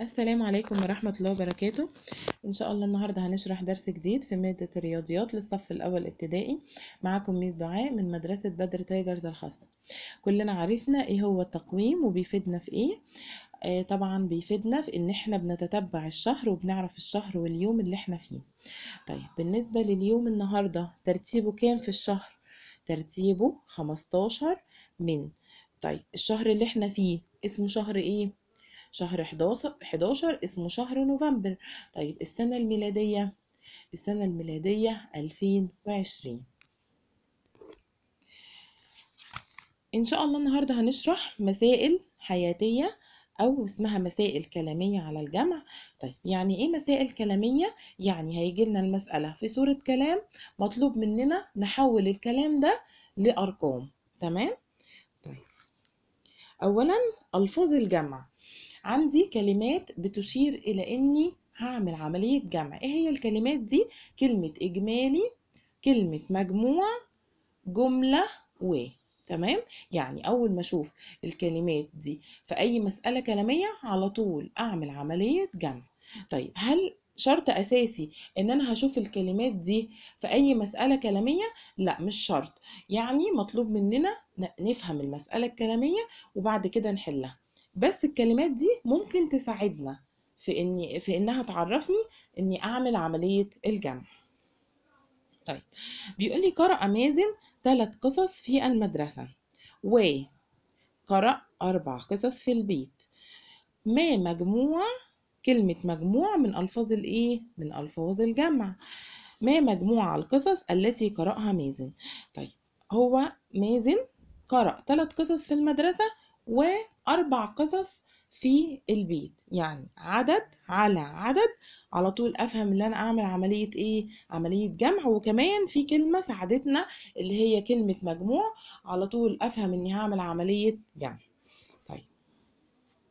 السلام عليكم ورحمة الله وبركاته إن شاء الله النهاردة هنشرح درس جديد في مادة الرياضيات للصف الأول ابتدائي معاكم ميس دعاء من مدرسة بدر تايجرز الخاصة كلنا عرفنا إيه هو التقويم وبيفيدنا في إيه آه طبعا بيفيدنا في إن إحنا بنتتبع الشهر وبنعرف الشهر واليوم اللي إحنا فيه طيب بالنسبة لليوم النهاردة ترتيبه كام في الشهر ترتيبه 15 من طيب الشهر اللي إحنا فيه اسمه شهر إيه شهر 11 اسمه شهر نوفمبر طيب السنة الميلادية السنة الميلادية 2020 ان شاء الله النهارده هنشرح مسائل حياتيه او اسمها مسائل كلاميه على الجمع طيب يعني ايه مسائل كلاميه يعني هيجي لنا المساله في صوره كلام مطلوب مننا نحول الكلام ده لارقام تمام طيب اولا الفاظ الجمع عندي كلمات بتشير إلى إني هعمل عملية جمع إيه هي الكلمات دي كلمة إجمالي كلمة مجموع جملة و تمام يعني أول ما أشوف الكلمات دي في أي مسألة كلامية على طول أعمل عملية جمع طيب هل شرط اساسي ان انا هشوف الكلمات دي في اي مساله كلاميه لا مش شرط يعني مطلوب مننا نفهم المساله الكلاميه وبعد كده نحلها بس الكلمات دي ممكن تساعدنا في إني في إنها تعرفني إني أعمل عملية الجمع طيب بيقول لي قرأ مازن ثلاث قصص في المدرسة و قرأ أربع قصص في البيت ما مجموع كلمة مجموع من ألفاظ الإيه؟ من ألفاظ الجمع ما مجموع القصص التي قرأها مازن طيب هو مازن قرأ ثلاث قصص في المدرسة و أربع قصص في البيت يعني عدد على عدد على طول افهم ان انا اعمل عمليه ايه عمليه جمع وكمان في كلمه ساعدتنا اللي هي كلمه مجموع على طول افهم اني هعمل عمليه جمع طيب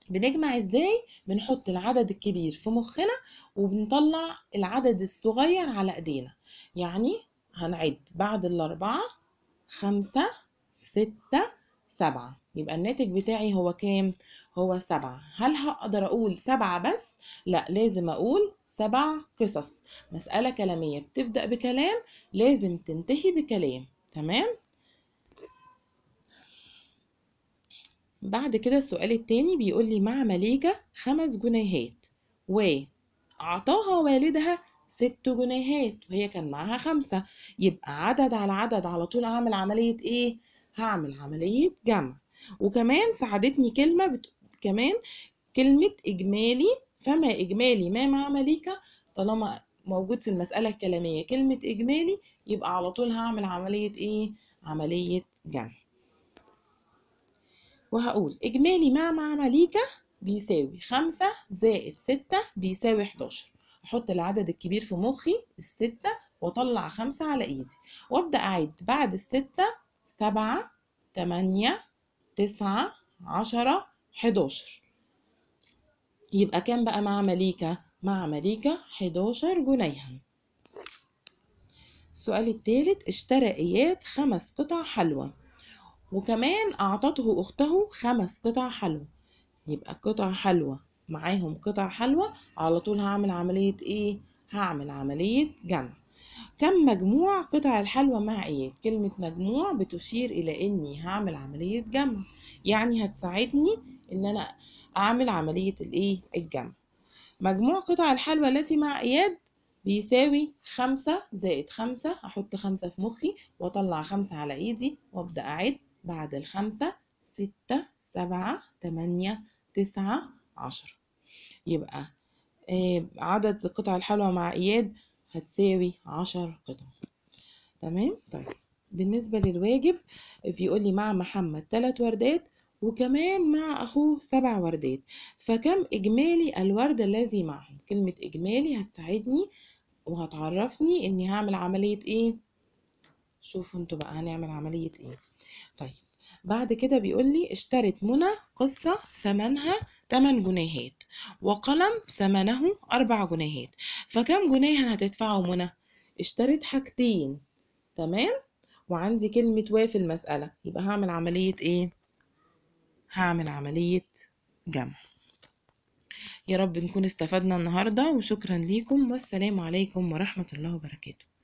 بنجمع ازاي بنحط العدد الكبير في مخنا وبنطلع العدد الصغير على ايدينا يعني هنعد بعد الاربعه خمسه سته سبعة يبقى الناتج بتاعي هو كام؟ هو سبعة هل هقدر أقول سبعة بس؟ لا لازم أقول سبع قصص مسألة كلامية بتبدأ بكلام لازم تنتهي بكلام تمام؟ بعد كده السؤال التاني بيقول لي مع مليكة خمس جنيهات وعطاها والدها ست جنيهات وهي كان معاها خمسة يبقى عدد على عدد على طول عامل عملية إيه؟ هعمل عملية جمع وكمان ساعدتني كلمة بت... كمان كلمة إجمالي فما إجمالي ما مع مليكة طالما موجود في المسألة الكلامية كلمة إجمالي يبقى على طول هعمل عملية إيه؟ عملية جمع وهقول إجمالي ما مع مليكة بيساوي خمسة زائد ستة بيساوي حداشر أحط العدد الكبير في مخي الستة وأطلع خمسة على إيدي وأبدأ أعد بعد الستة سبعة تمانية تسعة عشرة حداشر يبقى كام بقى مع مليكة؟ مع مليكة حداشر جنيها السؤال التالت اشترى إياد خمس قطع حلوى وكمان أعطته أخته خمس قطع حلوى يبقى قطع حلوى معاهم قطع حلوى على طول هعمل عملية إيه؟ هعمل عملية جمع كم مجموع قطع الحلوى مع ايات كلمة مجموع بتشير الى اني هعمل عملية جمع يعني هتساعدني ان انا اعمل عملية الايه الجمع مجموع قطع الحلوى التي مع اياد بيساوي خمسة زائد خمسة هحط خمسة في مخي واطلع خمسة على ايدي وابدأ اعد بعد الخمسة ستة سبعة تمانية تسعة عشرة يبقى آه، عدد قطع الحلوى مع اياد هتساوي عشر قطع تمام طيب بالنسبة للواجب بيقول لي مع محمد ثلاث وردات وكمان مع أخوه سبع وردات فكم إجمالي الورد الذي معهم كلمة إجمالي هتساعدني وهتعرفني إني هعمل عملية إيه شوفوا انتوا بقى هنعمل عملية إيه طيب بعد كده بيقول لي اشترت منى قصة ثمنها تمن جنيهات وقلم ثمنه أربع جنيهات فكم جنيه هتدفعه منى؟ اشترت حاجتين تمام؟ وعندي كلمة و في المسألة يبقى هعمل عملية ايه؟ هعمل عملية جمع يا رب نكون استفدنا النهاردة وشكرا ليكم والسلام عليكم ورحمة الله وبركاته